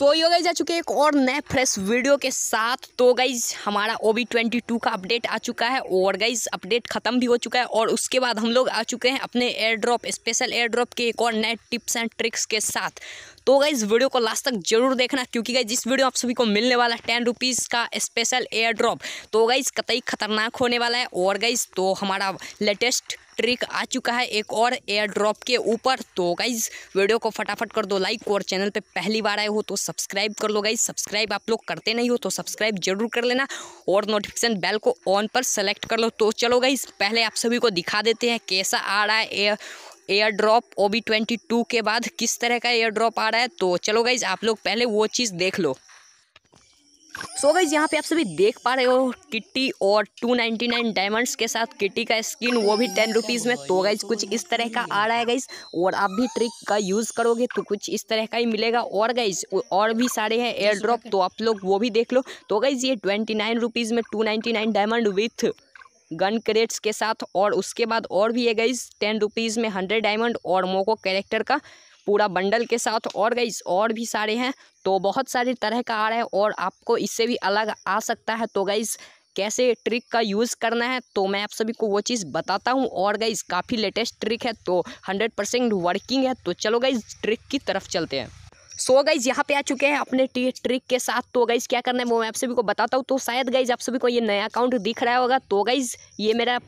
सो so, योगाइज आ चुके हैं एक और नए फ्रेश वीडियो के साथ तो गाइज हमारा ओ बी ट्वेंटी टू का अपडेट आ चुका है और गाइज अपडेट खत्म भी हो चुका है और उसके बाद हम लोग आ चुके हैं अपने air drop special air drop के एक और नए टिप्स एंड ट्रिक्स के साथ तो गई इस वीडियो को लास्ट तक जरूर देखना क्योंकि गई जिस वीडियो आप सभी को मिलने वाला है टेन रुपीज़ का स्पेशल एयर ड्रॉप तो गाइज कतई खतरनाक होने वाला है और गाइज तो हमारा लेटेस्ट ट्रिक आ चुका है एक और एयर ड्रॉप के ऊपर तो गाइज वीडियो को फटाफट कर दो लाइक और चैनल पे पहली बार आए हो तो सब्सक्राइब कर लो गाइज सब्सक्राइब आप लोग करते नहीं हो तो सब्सक्राइब जरूर कर लेना और नोटिफिकेशन बेल को ऑन पर सेलेक्ट कर लो तो चलो गाइज पहले आप सभी को दिखा देते हैं कैसा आ रहा है air air drop O B twenty two के बाद किस तरह का एयर ड्रॉप आ रहा है तो चलो गाइज आप लोग पहले वो चीज़ देख लो सो so गाइज यहाँ पे आप सभी देख पा रहे हो किट्टी और 299 डायमंड्स के साथ किट्टी का स्किन वो भी टेन रुपीज़ में तो गाइज कुछ इस तरह का आ रहा है गाइज और आप भी ट्रिक का यूज़ करोगे तो कुछ इस तरह का ही मिलेगा और गाइज और भी सारे हैं एयर ड्रॉप तो आप लोग वो भी देख लो तो गाइज ये ट्वेंटी नाइन रुपीज़ में two ninety nine diamond with gun crates के साथ और उसके बाद और भी है गईज टेन रुपीज़ में हंड्रेड डायमंड और मोको कैरेक्टर का पूरा बंडल के साथ और गईज और भी सारे हैं तो बहुत सारी तरह का आ रहा है और आपको इससे भी अलग आ सकता है तो गईज़ कैसे ट्रिक का यूज़ करना है तो मैं आप सभी को वो चीज़ बताता हूँ और गाइज काफ़ी लेटेस्ट ट्रिक है तो हंड्रेड परसेंट वर्किंग है तो चलो गाइज ट्रिक की तरफ चलते हैं सो गाइज यहाँ पे आ चुके हैं अपने ट्रिक के साथ तो गाइज क्या करना है वो मैं आप सभी को बताता हूँ तो शायद गाइज आप सभी को ये नया अकाउंट दिख रहा होगा तो गाइज ये मेरा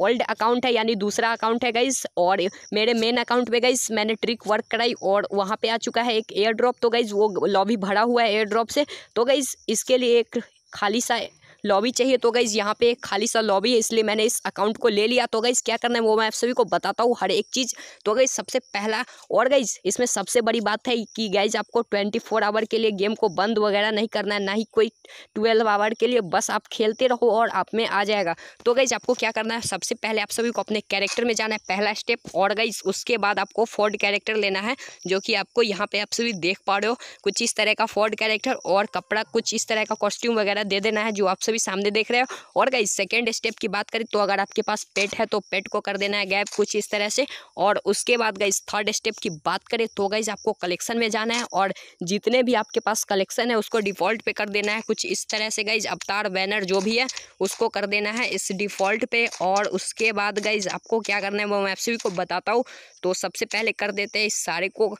ओल्ड अकाउंट है यानी दूसरा अकाउंट है गाइज और मेरे मेन अकाउंट पे गाइज मैंने ट्रिक वर्क कराई और वहाँ पे आ चुका है एक एयर ड्रॉप तो गाइज वो लॉबी भरा हुआ है एयर ड्रॉप से तो गाइज इसके लिए एक खाली सा लॉबी चाहिए तो गई यहाँ पे खाली सा लॉबी है इसलिए मैंने इस अकाउंट को ले लिया तो गई क्या करना है वो मैं आप सभी को बताता हूँ हर एक चीज़ तो गई सबसे पहला और गई इसमें सबसे बड़ी बात है कि गाइज आपको ट्वेंटी फोर आवर के लिए गेम को बंद वगैरह नहीं करना है ना ही कोई ट्वेल्व आवर के लिए बस आप खेलते रहो और आप में आ जाएगा तो गई आपको क्या करना है सबसे पहले आप सभी को अपने कैरेक्टर में जाना है पहला स्टेप और गई उसके बाद आपको फोर्ड कैरेक्टर लेना है जो कि आपको यहाँ पे आप सभी देख पा रहे हो कुछ इस तरह का फोर्ड कैरेक्टर और कपड़ा कुछ इस तरह का कॉस्ट्यूम वगैरह दे देना है जो आप सभी सामने देख रहे हो और गाइज सेकेंड स्टेप की बात करें तो अगर आपके पास पेट है तो पेट को कर देना है गैप कुछ इस तरह से और उसके बाद गई थर्ड स्टेप की बात करें तो गई आपको कलेक्शन में जाना है और जितने भी आपके पास कलेक्शन है उसको डिफ़ॉल्ट पे कर देना है कुछ इस तरह से गई अवतार बैनर जो भी है उसको कर देना है इस डिफ़ॉल्ट पे और उसके बाद गई आपको क्या करना है वो मैं आपसे को बताता हूँ तो सबसे पहले कर देते हैं इस सारे को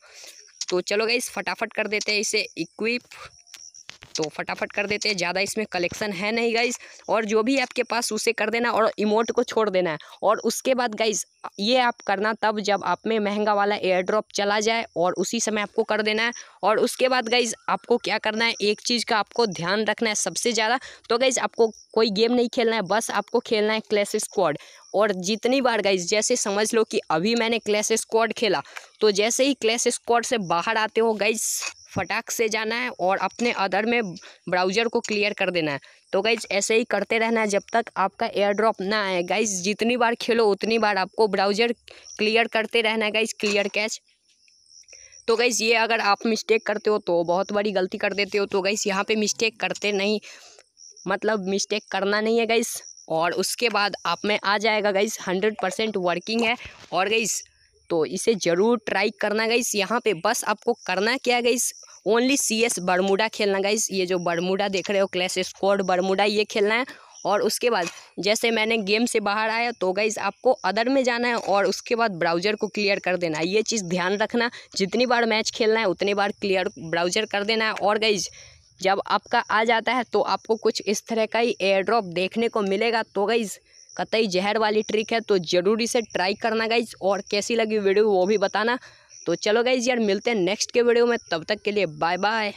तो चलो गई फटाफट कर देते हैं इसे इक्विप तो फटाफट कर देते हैं ज़्यादा इसमें कलेक्शन है नहीं गाइज और जो भी आपके पास उसे कर देना और इमोट को छोड़ देना है और उसके बाद गाइज ये आप करना तब जब आप में महंगा वाला एयर ड्रॉप चला जाए और उसी समय आपको कर देना है और उसके बाद गाइज आपको क्या करना है एक चीज़ का आपको ध्यान रखना है सबसे ज़्यादा तो गाइज आपको कोई गेम नहीं खेलना है बस आपको खेलना है क्लैश स्क्वाड और जितनी बार गाइज जैसे समझ लो कि अभी मैंने क्लैश स्क्वाड खेला तो जैसे ही क्लैश स्क्वाड से बाहर आते हो गाइज फटाक से जाना है और अपने अदर में ब्राउज़र को क्लियर कर देना है तो गाइज ऐसे ही करते रहना है जब तक आपका एयर ड्रॉप ना आए गाइज जितनी बार खेलो उतनी बार आपको ब्राउज़र क्लियर करते रहना है गाइज क्लियर कैच तो गाइज ये अगर आप मिस्टेक करते हो तो बहुत बड़ी गलती कर देते हो तो गैस यहाँ पे मिस्टेक करते नहीं मतलब मिस्टेक करना नहीं है गैस और उसके बाद आप में आ जाएगा गाइस हंड्रेड परसेंट वर्किंग है और गैस तो इसे ज़रूर ट्राई करना गाइस यहाँ पे बस आपको करना क्या guys only C S Bermuda खेलना गाइस ये जो बरमूडा देख रहे हो क्लैश स्क्वाड बरमूडा ये खेलना है और उसके बाद जैसे मैंने गेम से बाहर आया तो गाइज आपको अदर में जाना है और उसके बाद ब्राउज़र को क्लियर कर देना है ये चीज़ ध्यान रखना जितनी बार मैच खेलना है उतनी बार क्लियर ब्राउज़र कर देना है और गाइज जब आपका आ जाता है तो आपको कुछ इस तरह का ही एयर ड्रॉप देखने को मिलेगा तो गाइज़ कतई जहर वाली ट्रिक है तो ज़रूरी से ट्राई करना गाइज और कैसी लगी वीडियो वो भी बताना तो चलो गाइज यार मिलते हैं नेक्स्ट के वीडियो में तब तक के लिए बाय बाय